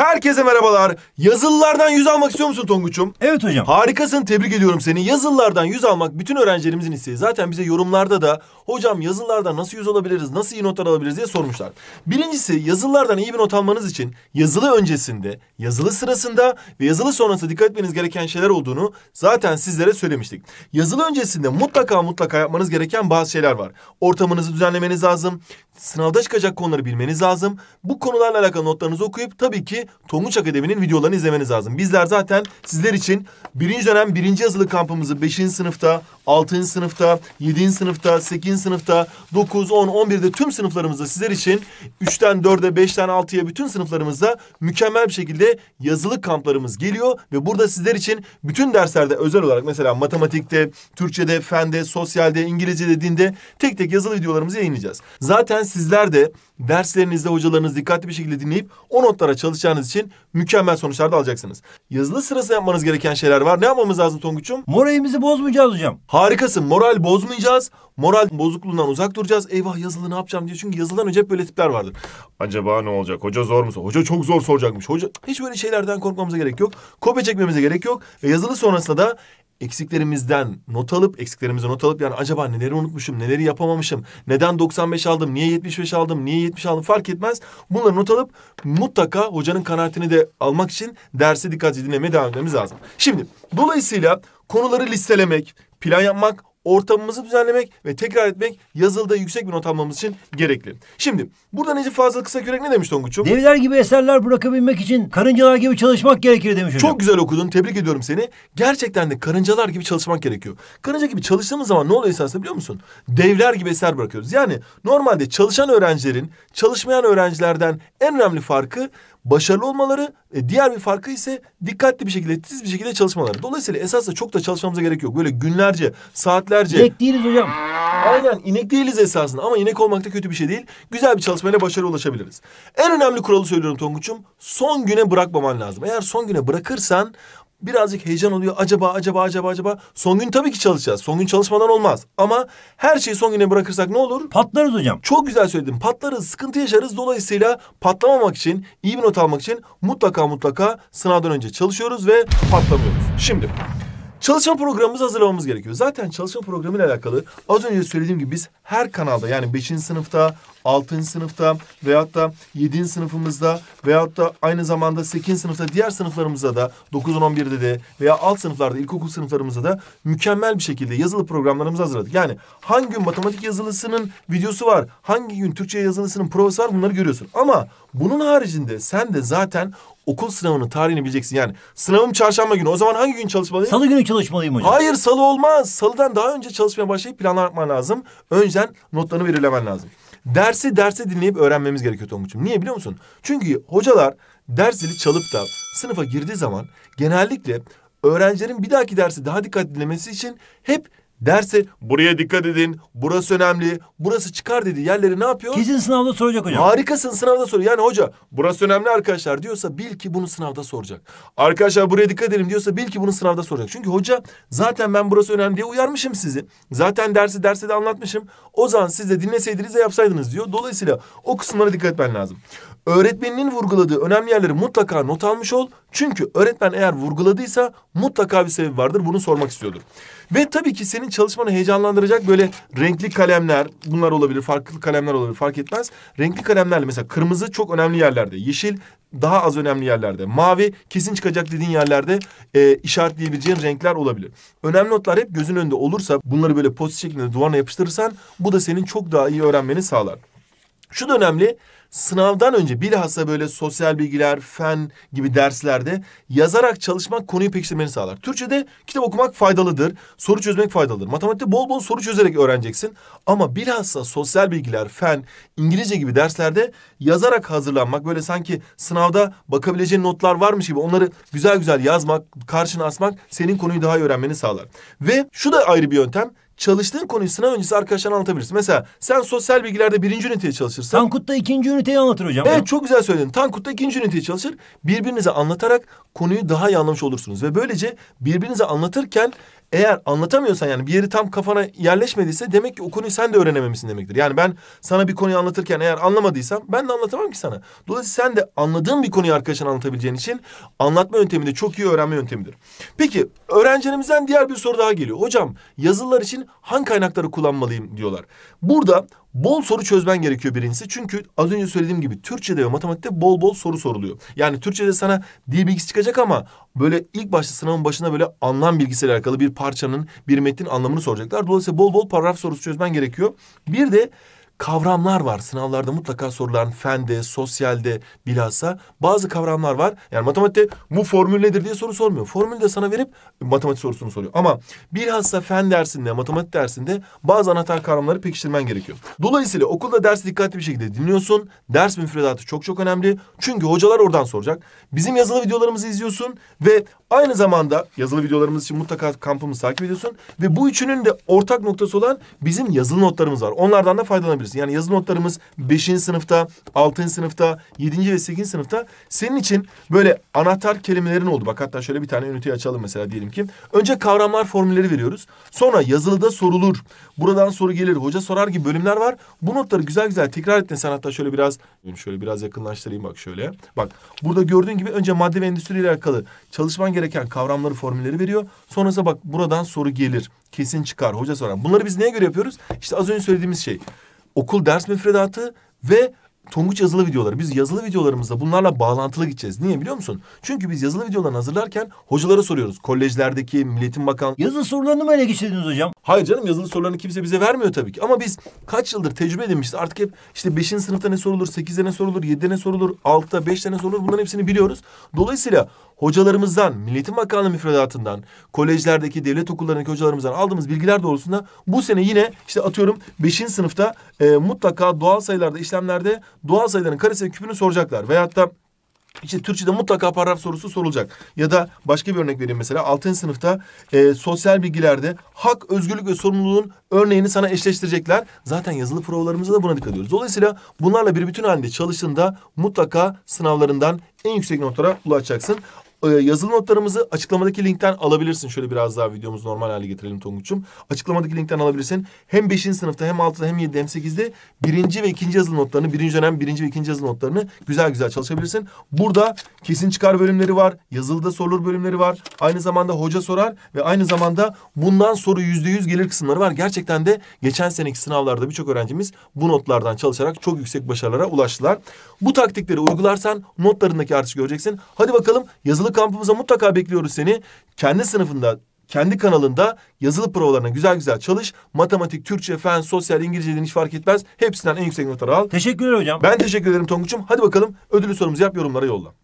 Herkese merhabalar. Yazılılardan yüz almak istiyor musun Tonguç'um? Evet hocam. Harikasın tebrik ediyorum seni. Yazılılardan yüz almak bütün öğrencilerimizin isteği. Zaten bize yorumlarda da Hocam yazılılardan nasıl yüz alabiliriz, nasıl iyi notlar alabiliriz diye sormuşlar. Birincisi yazılılardan iyi bir not almanız için yazılı öncesinde, yazılı sırasında ve yazılı sonrası dikkat etmeniz gereken şeyler olduğunu zaten sizlere söylemiştik. Yazılı öncesinde mutlaka mutlaka yapmanız gereken bazı şeyler var. Ortamınızı düzenlemeniz lazım. Sınavda çıkacak konuları bilmeniz lazım. Bu konularla alakalı notlarınızı okuyup tabii ki Tonguç Akademi'nin videolarını izlemeniz lazım. Bizler zaten sizler için birinci dönem birinci yazılı kampımızı beşinci sınıfta, altıncı sınıfta, yedinci sınıfta, sekizinci sınıfta, 9, 10, 11'de tüm sınıflarımızda sizler için 3'ten 4'e, 5'ten 6'ya bütün sınıflarımızda mükemmel bir şekilde yazılı kamplarımız geliyor. Ve burada sizler için bütün derslerde özel olarak mesela matematikte, Türkçe'de, fende, sosyalde, İngilizce'de, dinde tek tek yazılı videolarımızı yayınlayacağız. Zaten sizler de derslerinizde hocalarınız dikkatli bir şekilde dinleyip o notlara çalışacağınız için mükemmel sonuçlar da alacaksınız. Yazılı sırası yapmanız gereken şeyler var. Ne yapmamız lazım Tonguç'um? Moralimizi bozmayacağız hocam. Harikasın. Moral bozmayacağız. Moral boz bozukluğundan uzak duracağız. Eyvah yazılı ne yapacağım diye. Çünkü yazılan önce hep böyle tipler vardır. Acaba ne olacak? Hoca zor mu? Hoca çok zor soracakmış. Hoca hiç böyle şeylerden korkmamıza gerek yok. Kopya çekmemize gerek yok. Ve yazılı sonrasında da eksiklerimizden not alıp eksiklerimizi not alıp yani acaba neleri unutmuşum, neleri yapamamışım, neden 95 aldım, niye 75 aldım, niye 70 aldım fark etmez. Bunları not alıp mutlaka hocanın kanaatini de almak için dersi dikkatli dinlemeye devam etmemiz lazım. Şimdi dolayısıyla konuları listelemek, plan yapmak, ortamımızı düzenlemek ve tekrar etmek yazılıda yüksek bir not almamız için gerekli. Şimdi burada Necip Fazıl Kısakürek ne demiş Tonguç'um? Deliler gibi eserler bırakabilmek için karıncalar gibi çalışmak gerekir demiş hocam. Çok güzel okudun tebrik ediyorum seni. Gerçekten de karıncalar gibi çalışmak gerekiyor. Karınca gibi çalıştığımız zaman ne oluyor esasında biliyor musun? Devler gibi eser bırakıyoruz. Yani normalde çalışan öğrencilerin çalışmayan öğrencilerden en önemli farkı başarılı olmaları, e, diğer bir farkı ise dikkatli bir şekilde, titiz bir şekilde çalışmaları. Dolayısıyla esasında çok da çalışmamıza gerek yok. Böyle günlerce, saatlerce. İnek değiliz hocam. Aynen inek değiliz esasında ama inek olmak da kötü bir şey değil. Güzel bir çalışmayla başarı ulaşabiliriz. En önemli kuralı söylüyorum Tonguç'um. Son güne bırakmaman lazım. Eğer son güne bırakırsan birazcık heyecan oluyor. Acaba acaba acaba acaba. Son gün tabii ki çalışacağız. Son gün çalışmadan olmaz. Ama her şeyi son güne bırakırsak ne olur? Patlarız hocam. Çok güzel söyledin. Patlarız, sıkıntı yaşarız. Dolayısıyla patlamamak için, iyi bir not almak için mutlaka mutlaka sınavdan önce çalışıyoruz ve patlamıyoruz. Şimdi Çalışma programımızı hazırlamamız gerekiyor. Zaten çalışma programı ile alakalı az önce söylediğim gibi biz her kanalda yani 5. sınıfta, 6. sınıfta veyahut da 7. sınıfımızda veyahut da aynı zamanda 8. sınıfta diğer sınıflarımızda da 9. 11'de de veya alt sınıflarda ilkokul sınıflarımızda da mükemmel bir şekilde yazılı programlarımızı hazırladık. Yani hangi gün matematik yazılısının videosu var, hangi gün Türkçe yazılısının provası var bunları görüyorsun. Ama bunun haricinde sen de zaten okul sınavının tarihini bileceksin. Yani sınavım çarşamba günü. O zaman hangi gün çalışmalıyım? Salı günü çalışmalıyım hocam. Hayır salı olmaz. Salıdan daha önce çalışmaya başlayıp planlar yapman lazım. Önceden notlarını belirlemen lazım. Dersi derse dinleyip öğrenmemiz gerekiyor Tonguç'um. Niye biliyor musun? Çünkü hocalar ders zili çalıp da sınıfa girdiği zaman genellikle öğrencilerin bir dahaki dersi daha dikkatli dinlemesi için hep dersi buraya dikkat edin, burası önemli, burası çıkar dedi yerleri ne yapıyor? Kesin sınavda soracak hocam. Harikasın sınavda soruyor Yani hoca burası önemli arkadaşlar diyorsa bil ki bunu sınavda soracak. Arkadaşlar buraya dikkat edelim diyorsa bil ki bunu sınavda soracak. Çünkü hoca zaten ben burası önemli diye uyarmışım sizi. Zaten dersi derse de anlatmışım. O zaman siz de dinleseydiniz de yapsaydınız diyor. Dolayısıyla o kısımlara dikkat etmen lazım öğretmeninin vurguladığı önemli yerleri mutlaka not almış ol. Çünkü öğretmen eğer vurguladıysa mutlaka bir sebebi vardır. Bunu sormak istiyordur. Ve tabii ki senin çalışmanı heyecanlandıracak böyle renkli kalemler bunlar olabilir. Farklı kalemler olabilir fark etmez. Renkli kalemlerle mesela kırmızı çok önemli yerlerde. Yeşil daha az önemli yerlerde. Mavi kesin çıkacak dediğin yerlerde e, işaretleyebileceğin renkler olabilir. Önemli notlar hep gözün önünde olursa bunları böyle post şeklinde duvarına yapıştırırsan bu da senin çok daha iyi öğrenmeni sağlar. Şu da Sınavdan önce bilhassa böyle sosyal bilgiler, fen gibi derslerde yazarak çalışmak konuyu pekiştirmeni sağlar. Türkçe'de kitap okumak faydalıdır, soru çözmek faydalıdır. Matematikte bol bol soru çözerek öğreneceksin. Ama bilhassa sosyal bilgiler, fen, İngilizce gibi derslerde yazarak hazırlanmak... ...böyle sanki sınavda bakabileceğin notlar varmış gibi onları güzel güzel yazmak, karşına asmak... ...senin konuyu daha iyi öğrenmeni sağlar. Ve şu da ayrı bir yöntem çalıştığın konuyu sınav öncesi arkadaşlarına anlatabilirsin. Mesela sen sosyal bilgilerde birinci üniteye çalışırsan... Tankut'ta ikinci üniteyi anlatır hocam. Evet çok güzel söyledin. Tankut'ta ikinci üniteye çalışır. Birbirinize anlatarak konuyu daha iyi anlamış olursunuz. Ve böylece birbirinize anlatırken eğer anlatamıyorsan yani bir yeri tam kafana yerleşmediyse demek ki o konuyu sen de öğrenememişsin demektir. Yani ben sana bir konuyu anlatırken eğer anlamadıysam ben de anlatamam ki sana. Dolayısıyla sen de anladığın bir konuyu arkadaşına anlatabileceğin için anlatma yöntemi de çok iyi öğrenme yöntemidir. Peki öğrencilerimizden diğer bir soru daha geliyor. Hocam yazılılar için hangi kaynakları kullanmalıyım diyorlar. Burada Bol soru çözmen gerekiyor birincisi. Çünkü az önce söylediğim gibi Türkçe'de ve matematikte bol bol soru soruluyor. Yani Türkçe'de sana dil bilgisi çıkacak ama böyle ilk başta sınavın başına böyle anlam bilgisiyle alakalı bir parçanın, bir metnin anlamını soracaklar. Dolayısıyla bol bol paragraf sorusu çözmen gerekiyor. Bir de kavramlar var. Sınavlarda mutlaka sorulan fende, sosyalde bilhassa bazı kavramlar var. Yani matematikte bu formül nedir diye soru sormuyor. Formülü de sana verip matematik sorusunu soruyor. Ama bilhassa fen dersinde, matematik dersinde bazı anahtar kavramları pekiştirmen gerekiyor. Dolayısıyla okulda dersi dikkatli bir şekilde dinliyorsun. Ders müfredatı çok çok önemli. Çünkü hocalar oradan soracak. Bizim yazılı videolarımızı izliyorsun ve aynı zamanda yazılı videolarımız için mutlaka kampımızı takip ediyorsun. Ve bu üçünün de ortak noktası olan bizim yazılı notlarımız var. Onlardan da faydalanabilirsin yapabiliriz. Yani yazı notlarımız 5. sınıfta, 6. sınıfta, 7. ve 8. sınıfta senin için böyle anahtar kelimelerin oldu. Bak hatta şöyle bir tane üniteyi açalım mesela diyelim ki. Önce kavramlar formülleri veriyoruz. Sonra yazılıda sorulur. Buradan soru gelir, hoca sorar gibi bölümler var. Bu notları güzel güzel tekrar ettin sen hatta şöyle biraz şöyle biraz yakınlaştırayım bak şöyle. Bak burada gördüğün gibi önce madde ve ile alakalı çalışman gereken kavramları formülleri veriyor. Sonrasında bak buradan soru gelir. Kesin çıkar. Hoca sorar. Bunları biz neye göre yapıyoruz? İşte az önce söylediğimiz şey okul ders müfredatı ve Tonguç yazılı videoları. Biz yazılı videolarımızda bunlarla bağlantılı gideceğiz. Niye biliyor musun? Çünkü biz yazılı videolarını hazırlarken hocalara soruyoruz. Kolejlerdeki, Milletin Bakan... Yazılı sorularını mı ele geçirdiniz hocam? Hayır canım yazılı sorularını kimse bize vermiyor tabii ki. Ama biz kaç yıldır tecrübe edinmişiz. Artık hep işte beşinci sınıfta ne sorulur, sekizde ne sorulur, yedide ne sorulur, altta beşte ne sorulur bunların hepsini biliyoruz. Dolayısıyla hocalarımızdan, Milletin Bakanlığı müfredatından, kolejlerdeki devlet okullarındaki hocalarımızdan aldığımız bilgiler doğrultusunda bu sene yine işte atıyorum beşinci sınıfta e, mutlaka doğal sayılarda işlemlerde doğal sayıların karesi küpünü soracaklar. Veyahut da işte Türkçe'de mutlaka paragraf sorusu sorulacak. Ya da başka bir örnek vereyim mesela. altıncı sınıfta e, sosyal bilgilerde hak, özgürlük ve sorumluluğun örneğini sana eşleştirecekler. Zaten yazılı provalarımızda da buna dikkat ediyoruz. Dolayısıyla bunlarla bir bütün halinde çalıştığında mutlaka sınavlarından en yüksek notlara ulaşacaksın. Ee, yazılı notlarımızı açıklamadaki linkten alabilirsin. Şöyle biraz daha videomuzu normal hale getirelim Tonguç'um. Açıklamadaki linkten alabilirsin. Hem beşinci sınıfta hem altıda hem yedide hem sekizde birinci ve ikinci yazılı notlarını, birinci dönem birinci ve ikinci yazılı notlarını güzel güzel çalışabilirsin. Burada kesin çıkar bölümleri var. Yazılıda sorulur bölümleri var. Aynı zamanda hoca sorar ve aynı zamanda bundan soru yüzde yüz gelir kısımları var. Gerçekten de geçen seneki sınavlarda birçok öğrencimiz bu notlardan çalışarak çok yüksek başarılara ulaştılar. Bu taktikleri uygularsan notlarındaki artışı göreceksin. Hadi bakalım yazılı Yazılı kampımıza mutlaka bekliyoruz seni. Kendi sınıfında, kendi kanalında yazılı provalarına güzel güzel çalış. Matematik, Türkçe, fen, sosyal, İngilizce hiç fark etmez. Hepsinden en yüksek notları al. Teşekkürler hocam. Ben teşekkür ederim Tonguç'um. Hadi bakalım ödülü sorumuzu yap yorumlara yolla.